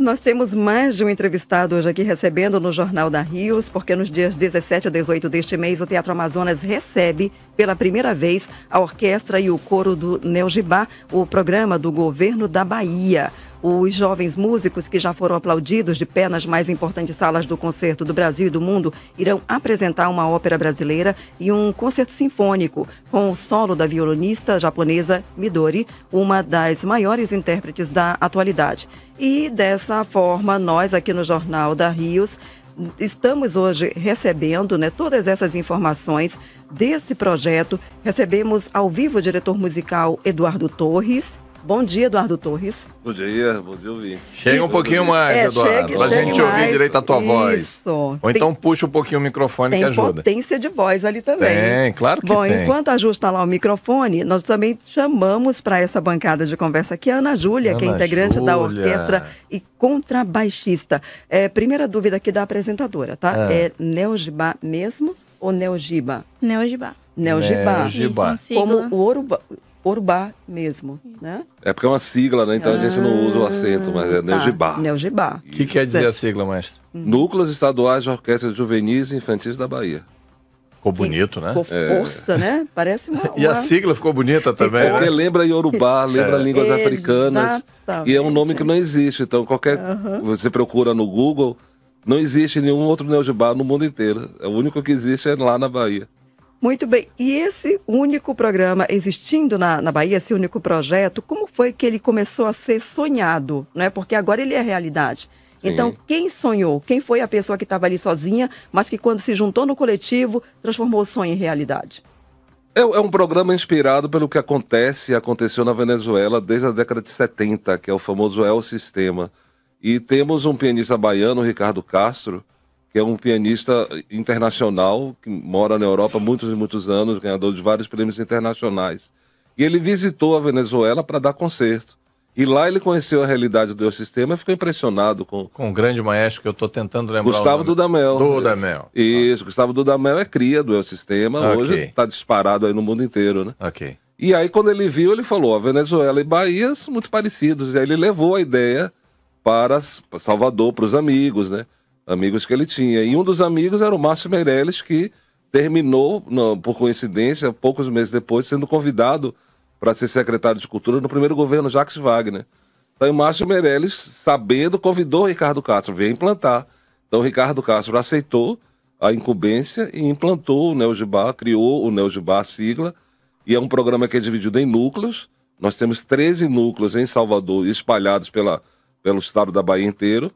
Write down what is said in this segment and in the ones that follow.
Nós temos mais de um entrevistado hoje aqui recebendo no Jornal da Rios, porque nos dias 17 a 18 deste mês o Teatro Amazonas recebe pela primeira vez a orquestra e o coro do Neogibá, o programa do governo da Bahia. Os jovens músicos que já foram aplaudidos de pé nas mais importantes salas do concerto do Brasil e do mundo irão apresentar uma ópera brasileira e um concerto sinfônico com o solo da violonista japonesa Midori, uma das maiores intérpretes da atualidade. E dessa forma, nós aqui no Jornal da Rios estamos hoje recebendo né, todas essas informações desse projeto. Recebemos ao vivo o diretor musical Eduardo Torres. Bom dia, Eduardo Torres. Bom dia, bom dia, ouvinte. Chega um pouquinho mais, é, Eduardo, chegue, pra chegue gente mais. ouvir direito a tua Isso. voz. Ou tem, então puxa um pouquinho o microfone que ajuda. Tem potência de voz ali também. Tem, claro que bom, tem. Bom, enquanto ajusta lá o microfone, nós também chamamos para essa bancada de conversa aqui a Ana Júlia, que é integrante da orquestra e contrabaixista. É, primeira dúvida aqui da apresentadora, tá? Ah. É, é mesmo ou Neogiba? Neogibá. Neogiba. Neogiba. Como o ouro... Urubá mesmo, né? É porque é uma sigla, né? Então ah, a gente não usa o acento, mas é ah, tá. Neogibá. O que quer dizer a sigla, mestre? Hum. Núcleos Estaduais de Orquestras Juvenis e Infantis da Bahia. Ficou bonito, né? Ficou é. força, é. né? Parece uma, uma, E a sigla ficou bonita também, né? Porque lembra Yorubá, é. lembra é. línguas africanas. E é um nome que não existe. Então, qualquer. Você procura no Google, não existe nenhum outro Neogibá no mundo inteiro. É o único que existe é lá na Bahia. Muito bem. E esse único programa existindo na, na Bahia, esse único projeto, como foi que ele começou a ser sonhado? Né? Porque agora ele é realidade. Sim. Então, quem sonhou? Quem foi a pessoa que estava ali sozinha, mas que quando se juntou no coletivo, transformou o sonho em realidade? É, é, um programa inspirado pelo que acontece e aconteceu na Venezuela desde a década de 70, que é o famoso El Sistema. E temos um pianista baiano, Ricardo Castro, que é um pianista internacional que mora na Europa há muitos e muitos anos, ganhador de vários prêmios internacionais. E ele visitou a Venezuela para dar concerto. E lá ele conheceu a realidade do sistema e ficou impressionado com. Com o grande maestro que eu estou tentando lembrar. Gustavo Dudamel. Dudamel. Isso, ah. Gustavo Dudamel é cria do sistema, okay. hoje está disparado aí no mundo inteiro, né? Ok. E aí, quando ele viu, ele falou: a Venezuela e Bahia são muito parecidos. E aí ele levou a ideia para Salvador, para os amigos, né? amigos que ele tinha. E um dos amigos era o Márcio Meirelles, que terminou, por coincidência, poucos meses depois, sendo convidado para ser secretário de Cultura no primeiro governo Jacques Wagner. Então, o Márcio Meirelles, sabendo, convidou o Ricardo Castro, veio implantar. Então, o Ricardo Castro aceitou a incumbência e implantou o Neogibá, criou o Neogibá, a sigla, e é um programa que é dividido em núcleos. Nós temos 13 núcleos em Salvador, espalhados pela, pelo estado da Bahia inteiro.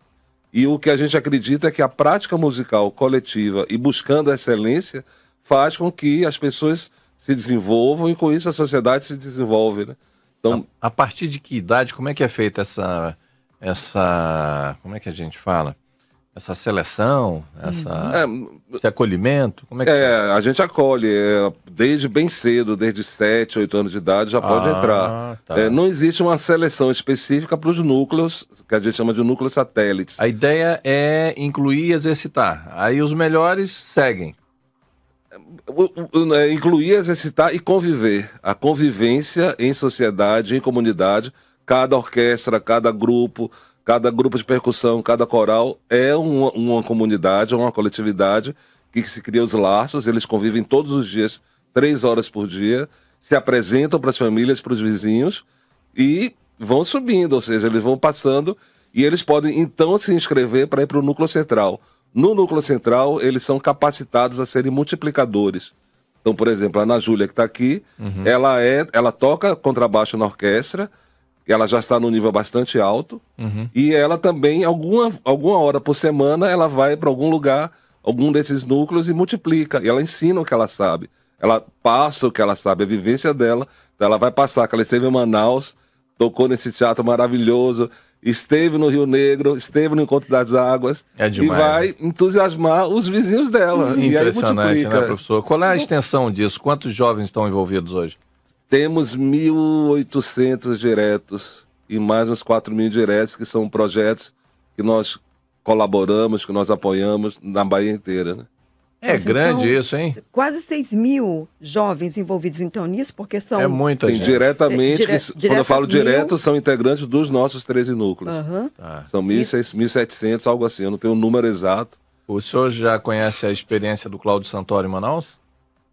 E o que a gente acredita é que a prática musical coletiva e buscando a excelência faz com que as pessoas se desenvolvam e com isso a sociedade se desenvolve, né? Então, a, a partir de que idade, como é que é feita essa essa, como é que a gente fala? essa seleção, essa, uhum. é, esse acolhimento? Como é que é? é? A gente acolhe é, desde bem cedo, desde 7, 8 anos de idade, já ah, pode entrar. Tá. É, não existe uma seleção específica para os núcleos, que a gente chama de núcleos satélites. A ideia é incluir e exercitar. Aí os melhores seguem. Né, incluir, exercitar e conviver. A convivência em sociedade, em comunidade, cada orquestra, cada grupo Cada grupo de percussão, cada coral é uma, uma comunidade, é uma coletividade que se cria os laços, eles convivem todos os dias, três horas por dia, se apresentam para as famílias, para os vizinhos e vão subindo, ou seja, eles vão passando e eles podem então se inscrever para ir para o núcleo central. No núcleo central, eles são capacitados a serem multiplicadores. Então, por exemplo, a Ana Júlia, que está aqui, uhum. ela, é, ela toca contrabaixo na orquestra, ela já está num nível bastante alto, uhum. e ela também, alguma, alguma hora por semana, ela vai para algum lugar, algum desses núcleos e multiplica. E ela ensina o que ela sabe. Ela passa o que ela sabe, a vivência dela. Então ela vai passar, que ela esteve em Manaus, tocou nesse teatro maravilhoso, esteve no Rio Negro, esteve no Encontro das Águas. É demais, e vai né? entusiasmar os vizinhos dela. Impressionante, e aí né, multiplica. né, professor? Qual é a extensão disso? Quantos jovens estão envolvidos hoje? Temos 1.800 diretos e mais uns 4 mil diretos, que são projetos que nós colaboramos, que nós apoiamos na Bahia inteira. Né? É grande então, isso, hein? Quase 6 mil jovens envolvidos então nisso, porque são. É muita gente. Diretamente, é, dire... quando eu falo mil... direto, são integrantes dos nossos 13 núcleos. Uhum. Ah. São 1.700, algo assim, eu não tenho o um número exato. O senhor já conhece a experiência do Cláudio Santoro em Manaus?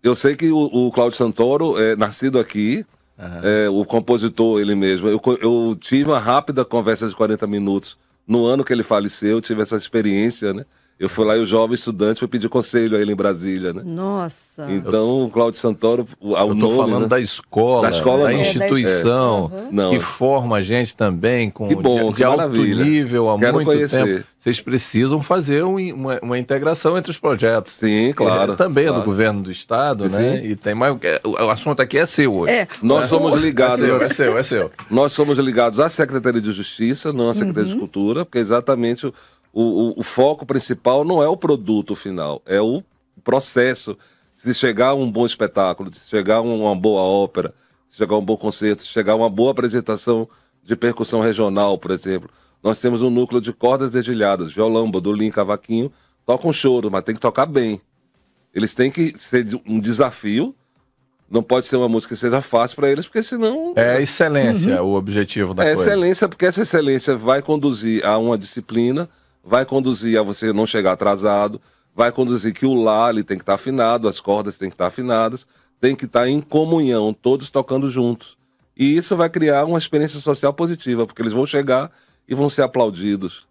Eu sei que o, o Cláudio Santoro é nascido aqui, uhum. é, o compositor ele mesmo. Eu, eu tive uma rápida conversa de 40 minutos no ano que ele faleceu, eu tive essa experiência, né? Eu fui lá e o jovem estudante foi pedir conselho a ele em Brasília, né? Nossa. Então, o Cláudio Santoro, ao Eu estou falando né? da escola, da, escola, da instituição, é. uhum. que forma a gente também com que bom, de, que alto maravilha. nível há Quero muito conhecer. tempo. Vocês precisam fazer um, uma, uma, integração entre os projetos. Sim, claro. É, também claro. É do governo do Estado, sim, né? Sim. E tem mais. É, o, assunto aqui é seu hoje. É. Nós somos é ligados. É seu, é seu, é seu. Nós somos ligados à Secretaria de Justiça, não à Secretaria uhum. de Cultura, porque é exatamente o o, o, o foco principal não é o produto final, é o processo. Se chegar um bom espetáculo, se chegar uma boa ópera, se chegar um bom concerto, se chegar uma boa apresentação de percussão regional, por exemplo. Nós temos um núcleo de cordas dedilhadas, violão, bandolim, cavaquinho, tocam choro, mas tem que tocar bem. Eles têm que ser um desafio. Não pode ser uma música que seja fácil para eles, porque senão. É excelência uhum. o objetivo da é coisa. É excelência, porque essa excelência vai conduzir a uma disciplina vai conduzir a você não chegar atrasado, vai conduzir que o lá ele tem que estar tá afinado, as cordas têm que estar tá afinadas, tem que estar tá em comunhão, todos tocando juntos. E isso vai criar uma experiência social positiva, porque eles vão chegar e vão ser aplaudidos.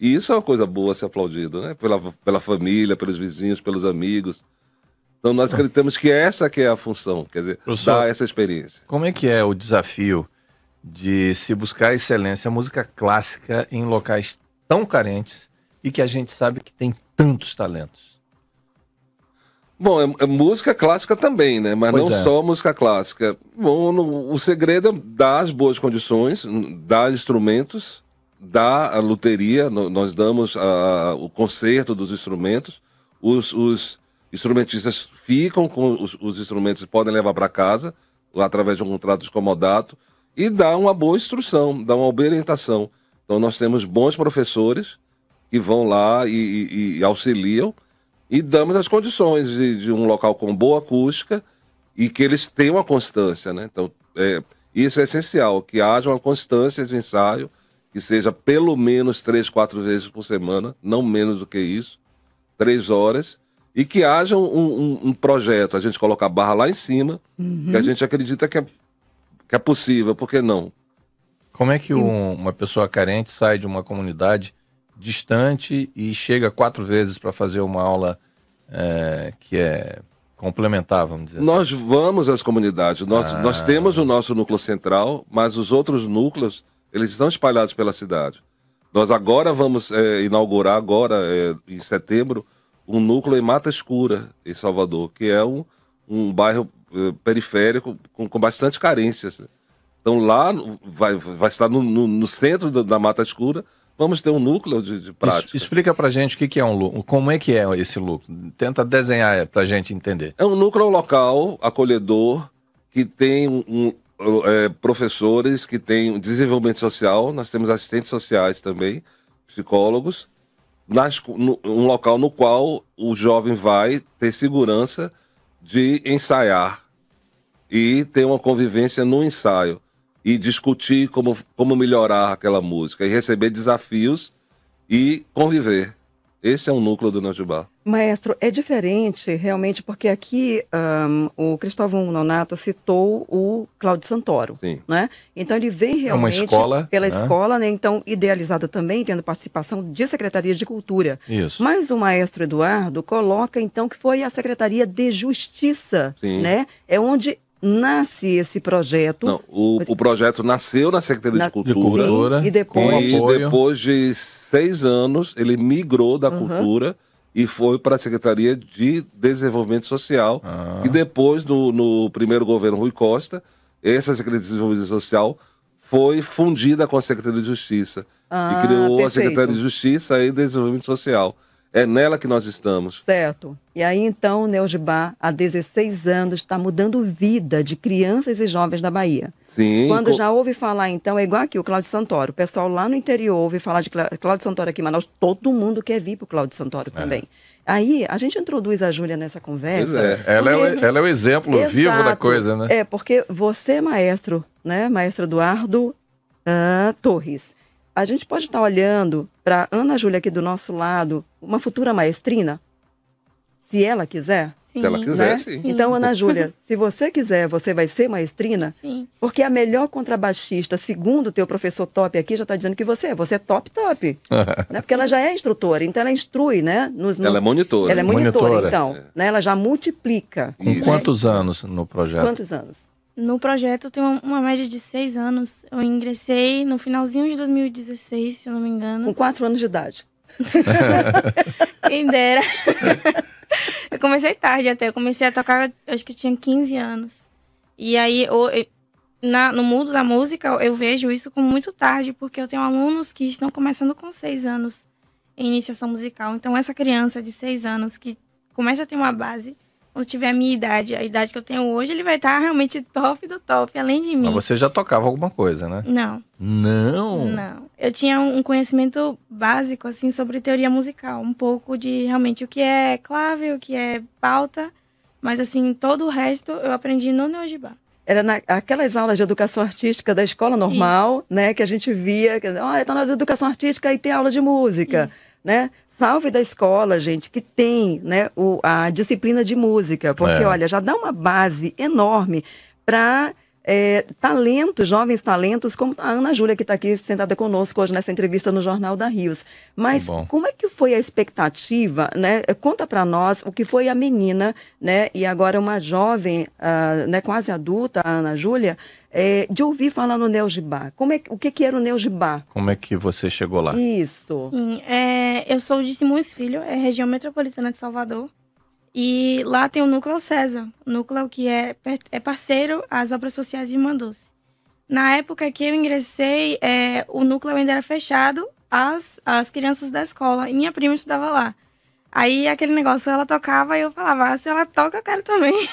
E isso é uma coisa boa ser aplaudido, né? Pela, pela família, pelos vizinhos, pelos amigos. Então nós acreditamos que essa que é a função, quer dizer, Professor, dar essa experiência. Como é que é o desafio de se buscar excelência música clássica em locais tão carentes e que a gente sabe que tem tantos talentos. Bom, é, é música clássica também, né? Mas pois não é. só música clássica. Bom, no, o segredo é dar as boas condições, dar instrumentos, dar a loteria. No, nós damos a, o concerto dos instrumentos. Os, os instrumentistas ficam com os, os instrumentos podem levar para casa lá através de um contrato de comodato e dá uma boa instrução, dá uma orientação. Então nós temos bons professores que vão lá e, e, e auxiliam e damos as condições de, de, um local com boa acústica e que eles tenham a constância, né? Então é, isso é essencial, que haja uma constância de ensaio que seja pelo menos três, quatro vezes por semana, não menos do que isso, três horas e que haja um, um, um, projeto, a gente coloca a barra lá em cima, uhum. que a uhum. gente acredita que é, que é possível, por que não? Como é que um, uma pessoa carente sai de uma comunidade distante e chega quatro vezes para fazer uma aula é, que é complementar, vamos dizer assim? Nós assim. vamos às comunidades, nós, ah. nós temos o nosso núcleo central, mas os outros núcleos, eles estão espalhados pela cidade. Nós agora vamos é, inaugurar, agora é, em setembro, um núcleo em Mata Escura, em Salvador, que é um, um bairro é, periférico com, com bastante carências. Né? Então lá vai, vai estar no, no, no centro da Mata Escura, vamos ter um núcleo de, de prática. Explica para gente o que, que, é um núcleo, como é que é esse núcleo. Tenta desenhar para gente entender. É um núcleo é local, acolhedor, que tem um, é, professores, que tem desenvolvimento social, nós temos assistentes sociais também, psicólogos, nas, no, um local no qual o jovem vai ter segurança de ensaiar e ter uma convivência no ensaio e discutir como, como melhorar aquela música e receber desafios e conviver. Esse é um núcleo do Najubá. Maestro, é diferente realmente porque aqui um, o Cristóvão Nonato citou o Cláudio Santoro, Sim. né? Então ele vem é realmente é escola, pela né? escola, né? Então idealizada também, tendo participação de Secretaria de Cultura. Isso. Mas o Maestro Eduardo coloca então que foi a Secretaria de Justiça, Sim. né? É onde nasce esse projeto. Não, o, o, projeto nasceu na Secretaria na, de, cultura, de, Cultura, e depois e depois de seis anos ele migrou da uhum. cultura e foi para a Secretaria de Desenvolvimento Social ah. e depois no, no, primeiro governo Rui Costa essa Secretaria de Desenvolvimento Social foi fundida com a Secretaria de Justiça ah, e criou perfeito. a Secretaria de Justiça e Desenvolvimento Social. É nela que nós estamos. Certo. E aí então o Neogibá, há 16 anos, está mudando vida de crianças e jovens da Bahia. Sim. Quando já ouve falar, então, é igual aqui o Cláudio Santoro. O pessoal lá no interior ouve falar de Cláudio Santoro aqui em Manaus. Todo mundo quer vir para o Cláudio Santoro é. também. É. Aí a gente introduz a Júlia nessa conversa. Pois é. Ela, é o, ela é o exemplo Exato. vivo da coisa, né? É, porque você, maestro, né, maestro Eduardo uh, Torres a gente pode estar olhando para Ana Júlia aqui do nosso lado, uma futura maestrina, se ela quiser. Sim. Se ela quiser, né? sim. Então, Ana Júlia, se você quiser, você vai ser maestrina? Sim. Porque a melhor contrabaixista, segundo o teu professor top aqui, já está dizendo que você é. Você é top, top. né? Porque ela já é instrutora, então ela instrui, né? Nos, nos... Ela é monitora. Ela é monitora, monitora. então. É. Né? Ela já multiplica. Com quantos anos no projeto? Quantos anos? No projeto tem uma, uma, média de seis anos. Eu ingressei no finalzinho de 2016, se eu não me engano. Com quatro anos de idade. Quem dera. eu comecei tarde até. Eu comecei a tocar, acho que eu tinha 15 anos. E aí, eu, na, no mundo da música, eu vejo isso como muito tarde, porque eu tenho alunos que estão começando com seis anos em iniciação musical. Então, essa criança de seis anos que começa a ter uma base ou tiver a minha idade, a idade que eu tenho hoje, ele vai estar tá realmente top do top, além de mim. Mas você já tocava alguma coisa, né? Não. Não? Não. Eu tinha um conhecimento básico, assim, sobre teoria musical. Um pouco de, realmente, o que é clave, o que é pauta. Mas, assim, todo o resto eu aprendi no Neojibá era naquelas aulas de educação artística da escola normal, Isso. né, que a gente via, que, oh, tá na educação artística e tem aula de música, Isso. né? salve da escola, gente, que tem né, o, a disciplina de música, porque, é. olha, já dá uma base enorme para é, talentos, jovens talentos, como a Ana Júlia, que está aqui sentada conosco hoje nessa entrevista no Jornal da Rios. Mas tá Bom. como é que foi a expectativa? Né? Conta para nós o que foi a menina, né? e agora uma jovem, uh, né, quase adulta, a Ana Júlia, é, de ouvir falar no Neugibá. Como é, o que, que era o Neugibá? Como é que você chegou lá? Isso. Sim, é, eu sou de Simões Filho, é região metropolitana de Salvador. E lá tem o núcleo CESA, núcleo que é, é parceiro às obras sociais de Irmã Na época que eu ingressei, é, o núcleo ainda era fechado às, às crianças da escola. E minha prima estudava lá. Aí aquele negócio, ela tocava e eu falava, ah, se ela toca, eu quero também.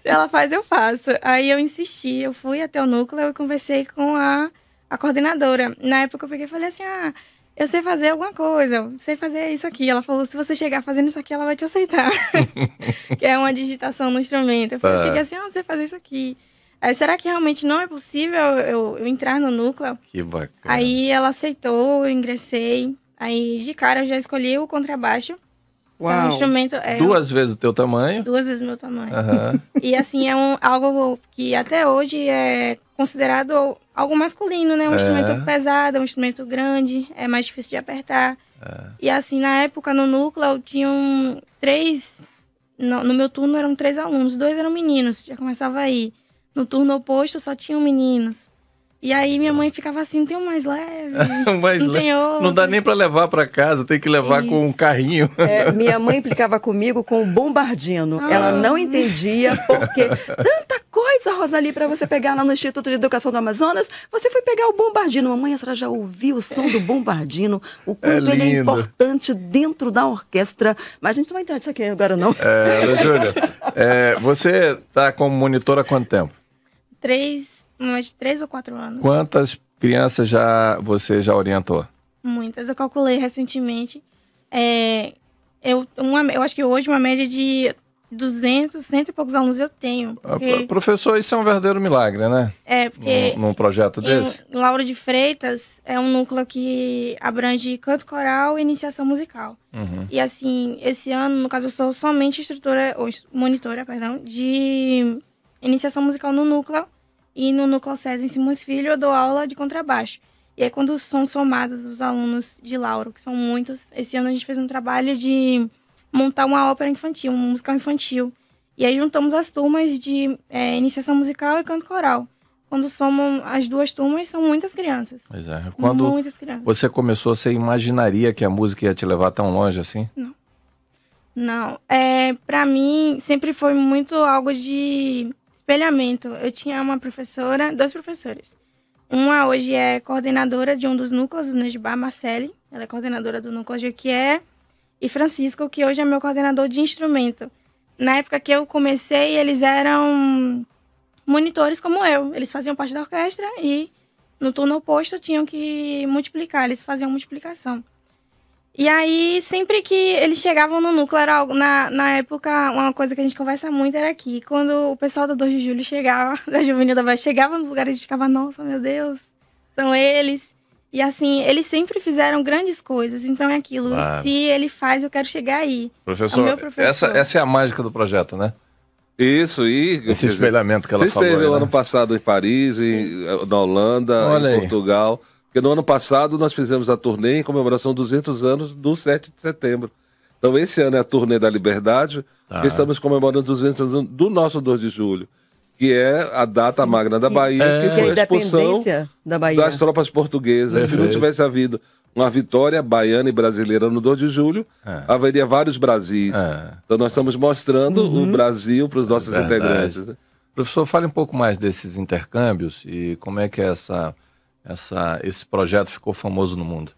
se ela faz, eu faço. Aí eu insisti, eu fui até o núcleo e conversei com a, a coordenadora. Na época eu peguei e falei assim, ah, eu sei fazer alguma coisa, eu sei fazer isso aqui. Ela falou, se você chegar fazendo isso aqui, ela vai te aceitar. que é uma digitação no instrumento. Eu, falei, tá. eu cheguei assim, ah, você fazer isso aqui. Aí, será que realmente não é possível eu, eu, entrar no núcleo? Que bacana. Aí ela aceitou, eu ingressei. Aí, de cara, eu já escolhi o contrabaixo. Então, Uau, é um instrumento. É duas vezes o teu tamanho? Duas vezes o meu tamanho. Uhum. E assim, é um, algo que até hoje é considerado algo masculino, né? Um é. instrumento pesado, um instrumento grande, é mais difícil de apertar. É. E assim, na época, no núcleo, tinham três. No, no, meu turno eram três alunos, dois eram meninos, já começava aí. No turno oposto só tinham meninos. E aí minha mãe ficava assim, tem um mais leve, mais não leve. Outro. Não dá nem para levar para casa, tem que levar Isso. com um carrinho. É, minha mãe implicava comigo com um bombardino. Ah. Ela não entendia porque tanta coisa, Rosalie, para você pegar lá no Instituto de Educação do Amazonas, você foi pegar o bombardino. Mamãe, a senhora já ouviu o som do bombardino, o quanto é ele é importante dentro da orquestra. Mas a gente não vai entrar nisso aqui agora, não. É, Júlia, é, você tá como monitora há quanto tempo? Três, umas três ou quatro anos. Quantas crianças já você já orientou? Muitas. Eu calculei recentemente. É, eu, uma, eu acho que hoje uma média de 200, cento e poucos alunos eu tenho. Ah, porque... Professor, isso é um verdadeiro milagre, né? É, porque. Num, num projeto desse? Em de Freitas é um núcleo que abrange canto coral e iniciação musical. Uhum. E assim, esse ano, no caso, eu sou somente instrutora, ou monitora, perdão, de iniciação musical no núcleo e no Núcleo César em Simões Filho eu dou aula de contrabaixo. E aí quando são somados os alunos de Lauro, que são muitos, esse ano a gente fez um trabalho de montar uma ópera infantil, um musical infantil. E aí juntamos as turmas de é, iniciação musical e canto coral. Quando somam as duas turmas, são muitas crianças. Pois é. Quando muitas crianças. você começou, você imaginaria que a música ia te levar tão longe assim? Não. Não. É, para mim, sempre foi muito algo de espelhamento. Eu tinha uma professora, dois professores. Uma hoje é coordenadora de um dos núcleos do Nejibá, Marcele. Ela é coordenadora do núcleo Jequié. E Francisco, que hoje é meu coordenador de instrumento. Na época que eu comecei, eles eram monitores como eu. Eles faziam parte da orquestra e no turno oposto tinham que multiplicar. Eles faziam multiplicação. E aí, sempre que eles chegavam no núcleo, era algo, na, na época, uma coisa que a gente conversa muito era que quando o pessoal da 2 de julho chegava, da Juvenil da Baixa, chegava nos lugares, a gente ficava, nossa, meu Deus, são eles. E assim, eles sempre fizeram grandes coisas, então é aquilo. Claro. Se ele faz, eu quero chegar aí. É professor, é professor. Essa, essa é a mágica do projeto, né? Isso, e. Esse espelhamento que ela você falou. Você esteve aí, né? ano passado em Paris, em, na Holanda, Olha em aí. Portugal. Porque no ano passado nós fizemos a turnê em comemoração dos 200 anos do 7 de setembro. Então esse ano é a turnê da Liberdade, tá. estamos comemorando 200 anos do nosso 2 de julho, que é a data Sim. magna da Bahia, é. que é foi a expulsão da Bahia. das tropas portuguesas. Se não tivesse havido uma vitória baiana e brasileira no 2 de julho, é. haveria vários Brasis. É. Então nós estamos mostrando uhum. o Brasil para os nossos integrantes. Né? Professor, fale um pouco mais desses intercâmbios e como é que é essa essa, esse projeto ficou famoso no mundo?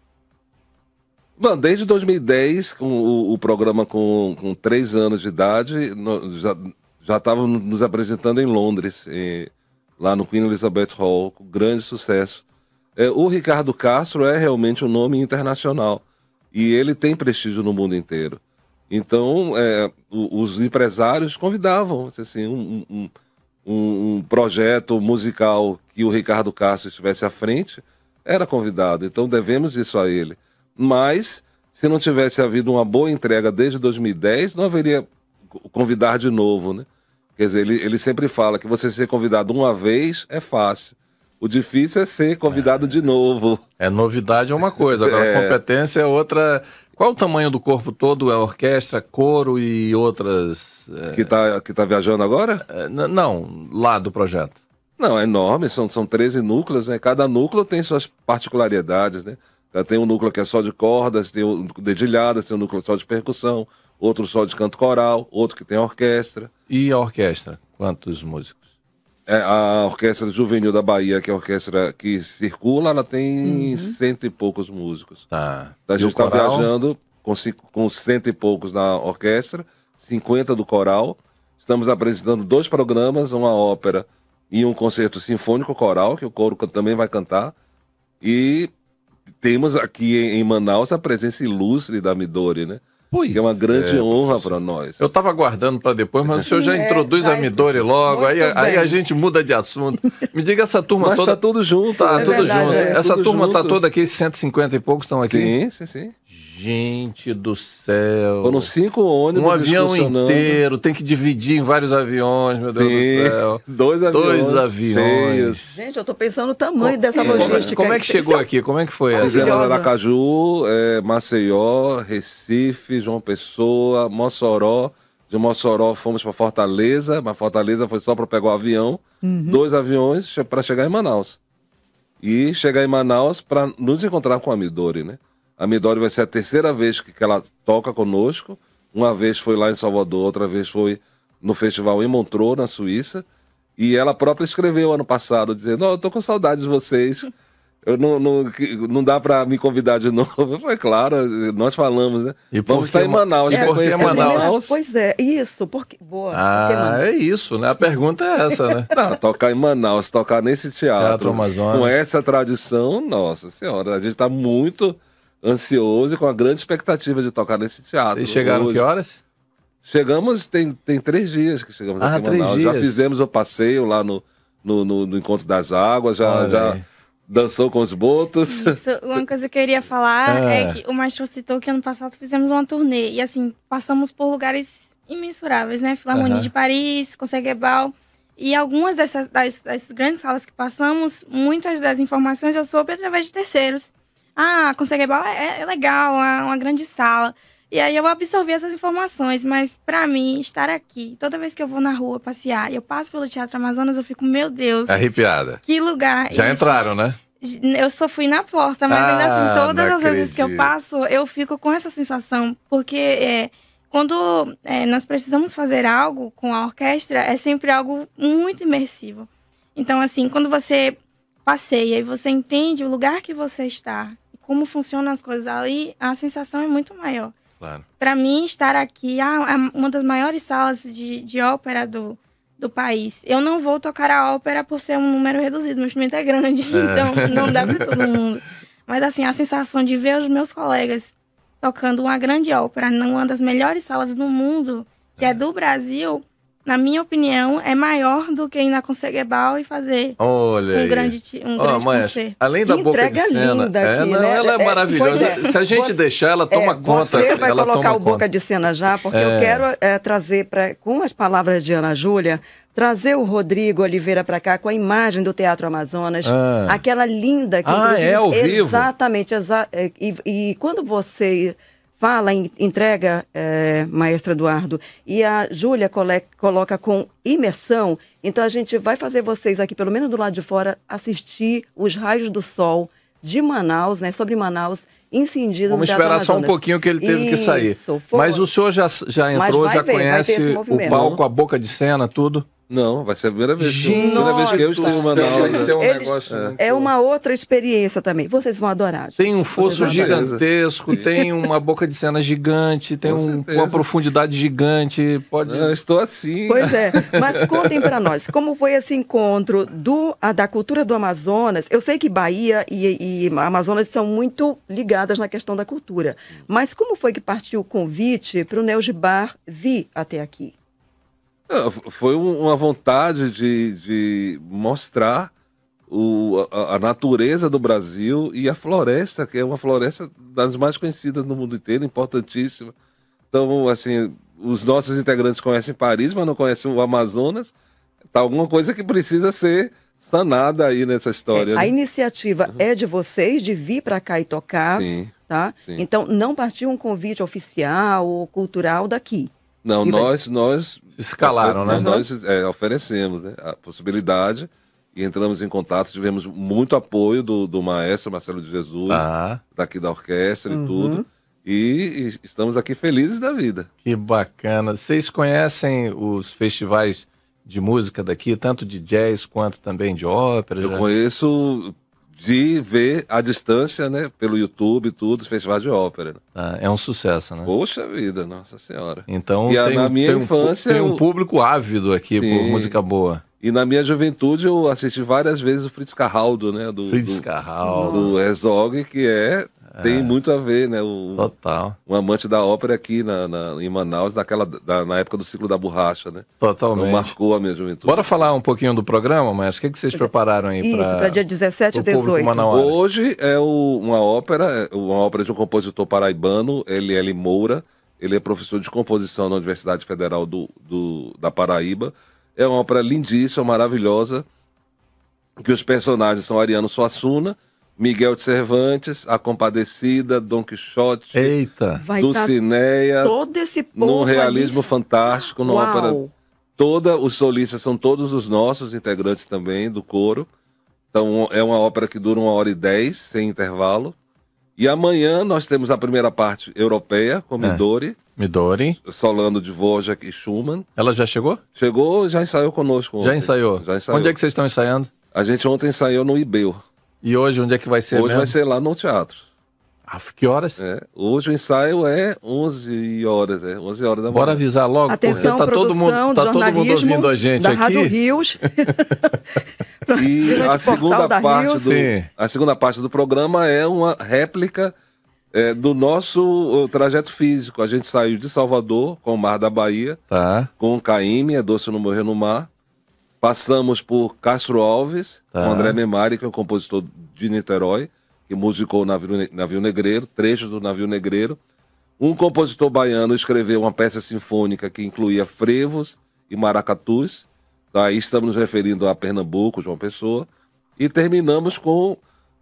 Bom, desde 2010, com o, o programa com, com três anos de idade, no, já, já estávamos nos apresentando em Londres, e, lá no Queen Elizabeth Hall, com grande sucesso. É, o Ricardo Castro é realmente um nome internacional e ele tem prestígio no mundo inteiro. Então, é, os empresários convidavam, assim, um, um um, um projeto musical que o Ricardo Castro estivesse à frente, era convidado. Então devemos isso a ele. Mas se não tivesse havido uma boa entrega desde 2010, não haveria convidar de novo, né? Quer dizer, ele, ele sempre fala que você ser convidado uma vez é fácil. O difícil é ser convidado é, de novo. É novidade é uma coisa, agora é, competência é outra qual o tamanho do corpo todo? É orquestra, coro e outras. É... Que está que tá viajando agora? É, não, lá do projeto. Não, é enorme, são, são 13 núcleos, né? Cada núcleo tem suas particularidades, né? Tem um núcleo que é só de cordas, tem um dedilhadas, tem um núcleo só de percussão, outro só de canto coral, outro que tem orquestra. E a orquestra? Quantos músicos? É, a Orquestra Juvenil da Bahia, que é a orquestra que circula, ela tem uhum. cento e poucos músicos. Tá. Então, a gente está viajando com, com cento e poucos na orquestra, 50 do coral. Estamos apresentando dois programas, uma ópera e um concerto sinfônico coral, que o coro também vai cantar. E temos aqui em Manaus a presença ilustre da Midori, né? Pois é uma grande é, honra para nós. Eu estava aguardando para depois, mas o senhor já é, introduz a Midori logo, aí, aí a gente muda de assunto. Me diga essa turma mas toda. está tudo junto. Tá é tudo verdade, junto. É, essa tudo turma está toda aqui, 150 e poucos estão aqui. Sim, sim, sim. Gente do céu. Foram cinco ônibus. Um avião inteiro, tem que dividir em vários aviões, meu Deus Sim. do céu. Dois aviões. Dois aviões. Gente, eu tô pensando o tamanho Com... dessa é, logística. Como é que chegou é aqui? Como é que foi essa? Fizemos Aracaju, é, Maceió, Recife, João Pessoa, Mossoró. De Mossoró fomos para Fortaleza, mas Fortaleza foi só para pegar o avião. Uhum. Dois aviões para chegar em Manaus. E chegar em Manaus para nos encontrar com a Midori, né? A Midori vai ser a terceira vez que, que ela toca conosco. Uma vez foi lá em Salvador, outra vez foi no festival em Montreux, na Suíça. E ela própria escreveu ano passado, dizendo: oh, Eu tô com saudade de vocês. Eu não, não, não dá para me convidar de novo. Eu falei, claro, nós falamos, né? E Vamos estar em Manaus, é, conhecer Manaus. Pois é, isso, porque. Boa. Ah, porque é isso, né? A pergunta é essa, né? não, tocar em Manaus, tocar nesse teatro, teatro com essa tradição, nossa senhora, a gente está muito ansioso e com a grande expectativa de tocar nesse teatro. E chegaram hoje. que horas? Chegamos, tem, tem três dias que chegamos ah, aqui em Manaus. Dias. Já fizemos o passeio lá no, no, no, no Encontro das Águas, já, já dançou com os botos. Isso, uma coisa que eu queria falar ah. é que o Maestro citou que ano passado fizemos uma turnê. E assim, passamos por lugares imensuráveis, né? Filarmonia uhum. de Paris, Conseguebal E algumas dessas das, das, grandes salas que passamos, muitas das informações eu soube através de terceiros. Ah, consegue é, é legal, é uma grande sala. E aí eu absorvi essas informações, mas para mim, estar aqui, toda vez que eu vou na rua passear, eu passo pelo Teatro Amazonas, eu fico, meu Deus. É arrepiada. Que lugar. Já isso. entraram, né? Eu só fui na porta, mas ah, ainda assim, ah, todas as acredito. vezes que eu passo, eu fico com essa sensação, porque é, quando é, nós precisamos fazer algo com a orquestra, é sempre algo muito imersivo. Então, assim, quando você passeia e você entende o lugar que você está, como funcionam as coisas ali, a sensação é muito maior. Claro. Para mim, estar aqui, ah, uma das maiores salas de, de ópera do, do país. Eu não vou tocar a ópera por ser um número reduzido, meu instrumento é grande, é. então não dá para todo mundo. Mas assim, a sensação de ver os meus colegas tocando uma grande ópera numa das melhores salas do mundo, que é, é do Brasil, na minha opinião, é maior do que ir na Conceguebal e fazer Olha um grande, um oh, grande mas, concerto. Além da boca de cena, linda é, não, né? ela é, é, é maravilhosa. É. Se a gente você, deixar, ela toma é, conta. Você vai colocar o conta. boca de cena já, porque eu é. quero trazer, pra, com as palavras de Ana Júlia, trazer o Rodrigo Oliveira para cá com a imagem do Teatro Amazonas, ah. aquela linda que ah, é ao exatamente, vivo. Exatamente, exa e, e quando você Fala, entrega, é, maestro Eduardo. E a Júlia coloca com imersão. Então a gente vai fazer vocês aqui, pelo menos do lado de fora, assistir os raios do sol de Manaus, né? Sobre Manaus, incendido Vamos esperar Amazonas. só um pouquinho que ele teve Isso, que sair. Mas o senhor já, já entrou, já ver, conhece o palco, a boca de cena, tudo? Não, vai ser a primeira vez. primeira vez que eu estou em Manaus. Vai né? ser é um negócio é. é uma outra experiência também. Vocês vão adorar. Tem um fosso gigantesco, tem uma boca de cena gigante, tem um, uma profundidade gigante. Pode. Não, estou assim. Pois é. Mas contem para nós como foi esse encontro do a, da cultura do Amazonas. Eu sei que Bahia e, e Amazonas são muito ligadas na questão da cultura, mas como foi que partiu o convite para o Neus Bar vir até aqui? Ah, foi uma vontade de, de mostrar o, a, a, natureza do Brasil e a floresta, que é uma floresta das mais conhecidas no mundo inteiro, importantíssima. Então, assim, os nossos integrantes conhecem Paris, mas não conhecem o Amazonas. Tá alguma coisa que precisa ser sanada aí nessa história. É, né? A iniciativa uhum. é de vocês, de vir para cá e tocar. Sim, tá? Sim. Então, não partiu um convite oficial ou cultural daqui. Não, e nós, vai... nós escalaram, né? Nós é, oferecemos né, a possibilidade e entramos em contato, tivemos muito apoio do, do maestro Marcelo de Jesus, ah. daqui da orquestra uhum. e tudo. E, e, estamos aqui felizes da vida. Que bacana. Vocês conhecem os festivais de música daqui, tanto de jazz quanto também de ópera? Eu já? conheço de ver à distância, né? Pelo YouTube, tudo, os festivais de ópera. Né? Ah, é um sucesso, né? Poxa vida, nossa senhora. Então, e tem, na minha tem infância. Um, tem um público ávido aqui sim. por música boa. E na minha juventude eu assisti várias vezes o Fritz Carraldo, né? Do, Fritz Carraldo. Do, do Herzog, que é tem é. muito a ver, né? o Total. Um amante da ópera aqui na, na em Manaus, naquela, da, na época do ciclo da borracha, né? Totalmente. Não marcou a minha juventude. Bora falar um pouquinho do programa, mas o que, é que vocês é. prepararam aí para. Isso, para dia 17 e 18. Manauara? Hoje é o, uma ópera, uma ópera de um compositor paraibano, LL Moura. Ele é professor de composição na Universidade Federal do, do, da Paraíba. É uma ópera lindíssima, maravilhosa, que os personagens são Ariano Suassuna Miguel de Cervantes, A Compadecida, Dom Quixote, Eita. Dulcineia, tá todo esse povo num realismo ali. fantástico, numa Uau. ópera. Toda, os solistas são todos os nossos integrantes também do coro. Então é uma ópera que dura uma hora e dez, sem intervalo. E amanhã nós temos a primeira parte europeia, com Midori. É. Midori. Solano de Vorjak e Schumann. Ela já chegou? Chegou, já ensaiou conosco. Ontem. Já ensaiou? Já ensaiou. Onde é que vocês estão ensaiando? A gente ontem ensaiou no Ibeu. E hoje onde é que vai ser? Hoje mesmo? vai ser lá no teatro. Ah, que horas? É, hoje o ensaio é 11 horas, é 11 horas da manhã. Bora avisar logo, Atenção, porque tá todo mundo, tá todo mundo ouvindo a gente da aqui. Rádio Rios. e a segunda parte Rios. do Sim. a segunda parte do programa é uma réplica é, do nosso trajeto físico. A gente saiu de Salvador com o Mar da Bahia, tá. com Caíme, é doce não morrer no mar. Passamos por Castro Alves, tá. com André Memari, que é o um compositor de Niterói, que musicou o navio, navio Negreiro, trechos do Navio Negreiro. Um compositor baiano escreveu uma peça sinfônica que incluía frevos e maracatus. Tá, aí estamos nos referindo a Pernambuco, João Pessoa. E terminamos com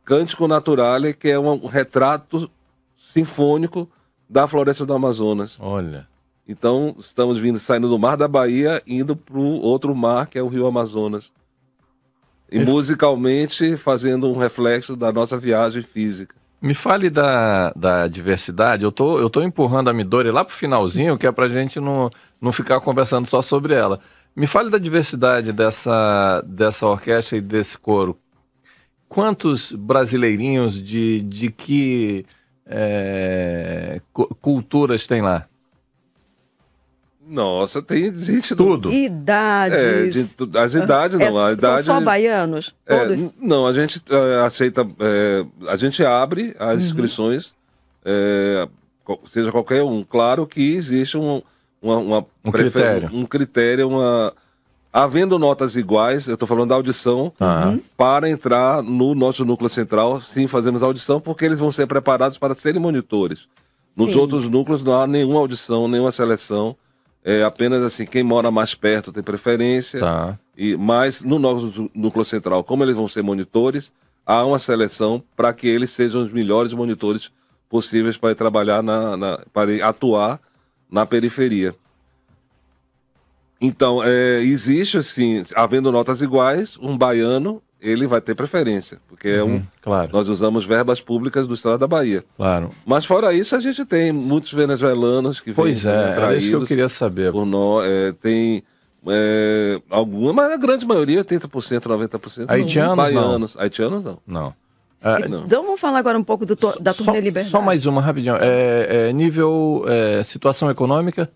Cântico Naturale, que é um retrato sinfônico da floresta do Amazonas. Olha. Então, estamos vindo, saindo do mar da Bahia, indo para o outro mar, que é o Rio Amazonas. E musicalmente fazendo um reflexo da nossa viagem física. Me fale da, da diversidade. Eu tô, eu tô empurrando a Midori lá pro finalzinho, que é a gente não, não ficar conversando só sobre ela. Me fale da diversidade dessa, dessa orquestra e desse coro. Quantos brasileirinhos de, de que é, culturas tem lá? Nossa, tem gente tudo. Idades. É, de, as idades não. É, a idade, são só baianos? É, não, a gente é, aceita. É, a gente abre as uhum. inscrições, uhum. seja qualquer um. Claro que existe um, uma, uma um critério. Um critério, uma. Havendo notas iguais, eu estou falando da audição, uhum. para entrar no nosso núcleo central, sim, fazemos audição, porque eles vão ser preparados para serem monitores. Nos sim. outros núcleos não há nenhuma audição, nenhuma seleção. É apenas assim, quem mora mais perto tem preferência. Tá. E, mas no nosso núcleo central, como eles vão ser monitores, há uma seleção para que eles sejam os melhores monitores possíveis para trabalhar na, na para atuar na periferia. Então, é, existe, assim, havendo notas iguais, um baiano ele vai ter preferência, porque uhum, é um, uhum, claro. nós usamos verbas públicas do Estado da Bahia. Claro. Mas fora isso, a gente tem muitos venezuelanos que pois vêm é, Pois é, isso que eu queria saber. Por nós é, tem é, alguma, mas a grande maioria, 80%, 90%, Haitianos, são baianos. Não. Haitianos não. É, não. então vamos falar agora um pouco do to da turnê só, Liberdade. Só mais uma, rapidinho. É, é nível, é, situação econômica?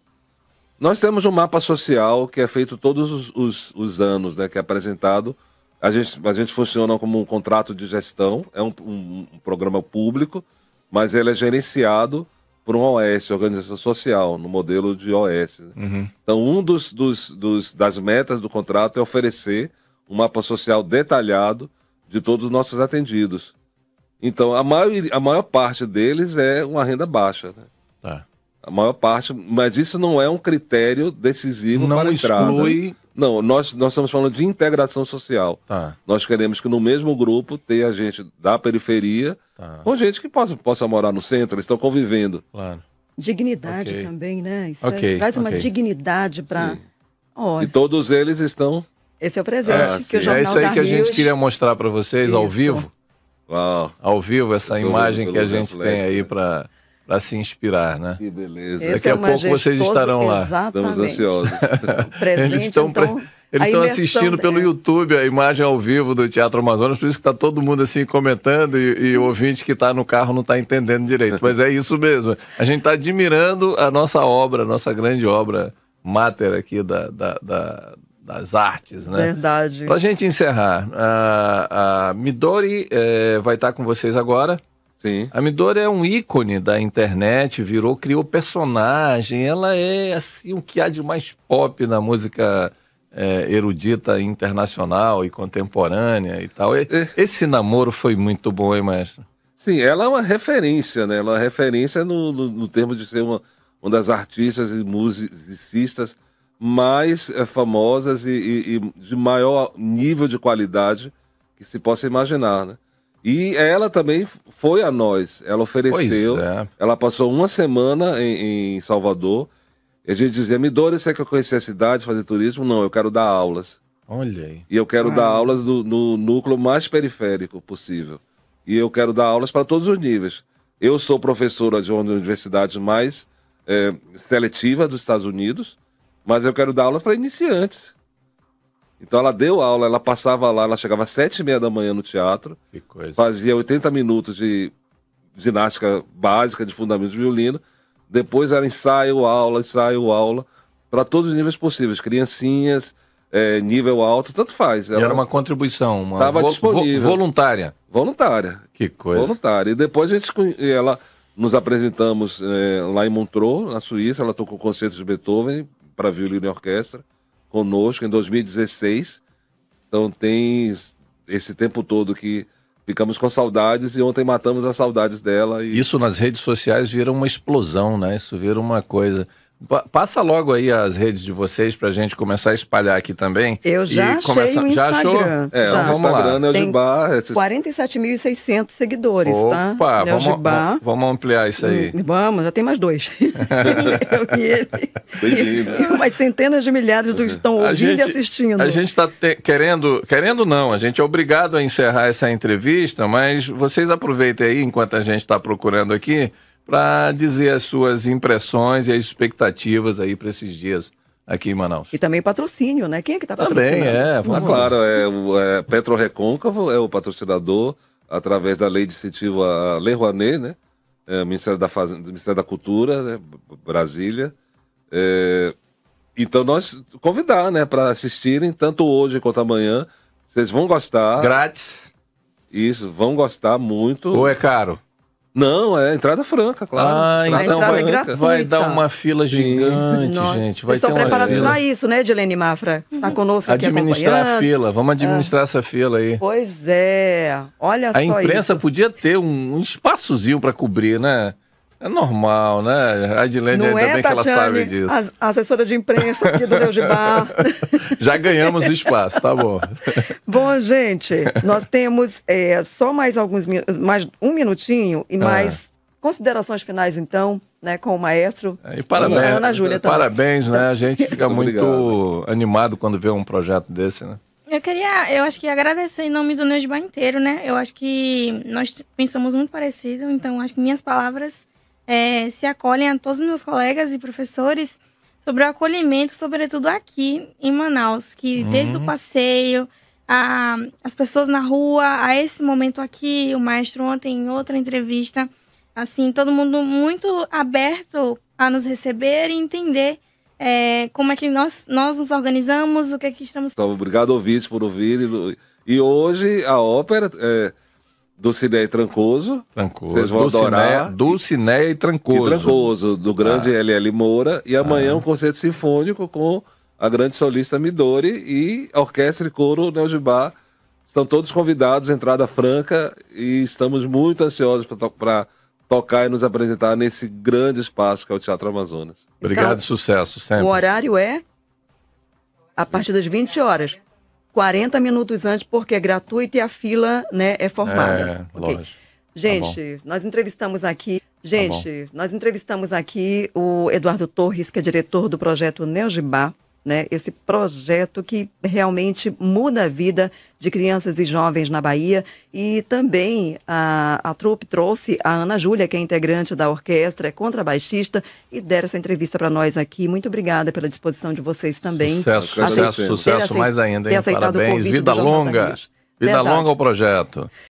Nós temos um mapa social que é feito todos os, os, os anos, né, que é apresentado a gente, a gente funciona como um contrato de gestão, é um, um, um programa público, mas ele é gerenciado por um OS, organização social, no modelo de OS. Uhum. Então, um dos, dos, dos, das metas do contrato é oferecer um mapa social detalhado de todos os nossos atendidos. Então, a maior, a maior parte deles é uma renda baixa. Né? Tá. A maior parte, mas isso não é um critério decisivo não para entrar. entrada. Não exclui não, nós, nós estamos falando de integração social. Tá. Nós queremos que no mesmo grupo tenha gente da periferia tá. com gente que possa, possa morar no centro, eles estão convivendo. Claro. Dignidade okay. também, né? Isso okay. é, traz okay. uma dignidade para. E todos eles estão. Esse é o presente é, que o É isso aí que a gente queria mostrar para vocês isso. ao vivo. Uau. Ao vivo, essa imagem que a gente reflexo, tem aí né? para para se inspirar, né? Que beleza. Esse Daqui é a pouco vocês estarão lá. Exatamente. Estamos ansiosos. Presente, eles estão, então, pre... eles estão assistindo dela. pelo YouTube a imagem ao vivo do Teatro Amazonas, por isso que está todo mundo assim comentando e, e o ouvinte que está no carro não está entendendo direito. Mas é isso mesmo. A gente está admirando a nossa obra, a nossa grande obra máter aqui da, da, da das artes, né? Verdade. Para a gente encerrar, a, a Midori é, vai estar tá com vocês agora. Sim. A Midori é um ícone da internet, virou, criou personagem. Ela é assim o que há de mais pop na música é, erudita internacional e contemporânea e tal. E, é. Esse namoro foi muito bom, hein, mestre? Sim, ela é uma referência, né? Ela é uma referência no, no, no termo de ser uma, uma das artistas e musicistas mais é, famosas e, e, e de maior nível de qualidade que se possa imaginar, né? E ela também foi a nós. Ela ofereceu. É. Ela passou uma semana em, em, Salvador. E a gente dizia: Midori, você quer conhecer a cidade, fazer turismo? Não, eu quero dar aulas. Olha aí. E eu quero ah. dar aulas do, no núcleo mais periférico possível. E eu quero dar aulas para todos os níveis. Eu sou professora de uma universidade mais é, seletiva dos Estados Unidos, mas eu quero dar aulas para iniciantes. Então ela deu aula, ela passava lá, ela chegava às sete e meia da manhã no teatro, fazia 80 minutos de ginástica básica, de fundamento de violino, depois era ensaio, aula, ensaio, aula, para todos os níveis possíveis, criancinhas, é, nível alto, tanto faz. Ela era uma contribuição, uma tava vo disponível. voluntária. Voluntária. Que coisa. Voluntária. E depois a gente, ela, nos apresentamos é, lá em Montreux, na Suíça, ela tocou concertos de Beethoven para violino e orquestra conosco em 2016. Então tem esse tempo todo que ficamos com saudades e ontem matamos as saudades dela. E... Isso nas redes sociais vira uma explosão, né? Isso vira uma coisa. Passa logo aí as redes de vocês pra gente começar a espalhar aqui também. Eu já achei começa... já achou? É, já. o Instagram lá. é o Tem 47.600 seguidores, Opa, tá? vamos, vamos ampliar isso aí. Hum, vamos, já tem mais dois. eu e ele. Bem-vindo. E, umas centenas de milhares do estão ouvindo gente, e assistindo. A gente está te... querendo, querendo não, a gente é obrigado a encerrar essa entrevista, mas vocês aproveitem aí enquanto a gente está procurando aqui para dizer as suas impressões e as expectativas aí para esses dias aqui em Manaus. E também patrocínio, né? Quem é que está patrocinando? Também, é. Vamos ah, claro, é, é Petro Recôncavo é o patrocinador através da lei de incentivo à Lei Rouanet, né? É, Ministério, da Fazenda, Ministério da Cultura, né? Brasília. É, então nós convidar, né, para assistirem tanto hoje quanto amanhã. Vocês vão gostar. Grátis. Isso, vão gostar muito. Ou é caro? Não, é entrada franca, claro. Ah, então vai, vai dar uma fila gigante, gente. Vai Vocês ter estão preparados para isso, né, Dilene Mafra? Tá uhum. conosco aqui Administrar a fila, vamos é. administrar essa fila aí. Pois é, olha a só A imprensa isso. podia ter um espaçozinho para cobrir, né? É normal, né? A Edilene ainda é, bem Tatiane, que ela sabe disso. A, assessora de imprensa aqui do Neugibar. Já ganhamos espaço, tá bom. bom, gente, nós temos é, só mais alguns mais um minutinho e ah. mais ah. considerações finais, então. Né, com o maestro é, e, parabéns, e Ana Júlia também. Parabéns, né? A gente fica muito, muito animado quando vê um projeto desse, né? Eu queria, eu acho que agradecer em nome do Neusba inteiro, né? Eu acho que nós pensamos muito parecido, então acho que minhas palavras é, se acolhem a todos os meus colegas e professores sobre o acolhimento, sobretudo aqui em Manaus, que uhum. desde o passeio, a, as pessoas na rua, a esse momento aqui, o maestro ontem em outra entrevista, assim, todo mundo muito aberto a nos receber e entender é, como é que nós, nós nos organizamos, o que é que estamos... Então, obrigado, ouvinte por ouvir. E hoje a ópera... É Dulcinea e Trancoso. Trancoso. Vocês vão Dulcinea, adorar. Dulcinea e Trancoso. E Trancoso, do grande ah. LL Moura. E amanhã ah. um concerto sinfônico com a grande solista Midori e orquestra e coro Neojibá. Estão todos convidados, entrada franca, e estamos muito ansiosos para tocar e nos apresentar nesse grande espaço que é o Teatro Amazonas. Obrigado, então, sucesso sempre. O horário é a partir das 20 horas. 40 minutos antes, porque é gratuito e a fila né, é formada. É, okay. lógico. Tá gente, tá nós entrevistamos aqui. Tá gente, tá nós entrevistamos aqui o Eduardo Torres, que é diretor do projeto Neogibá, né, esse projeto que realmente muda a vida de crianças e jovens na Bahia. E também a, a trupe trouxe a Ana Júlia, que é integrante da orquestra, é contrabaixista, e deram essa entrevista para nós aqui. Muito obrigada pela disposição de vocês também. Sucesso, sucesso, sucesso mais ainda. Hein? Parabéns, vida longa. Vida Verdade. longa ao projeto.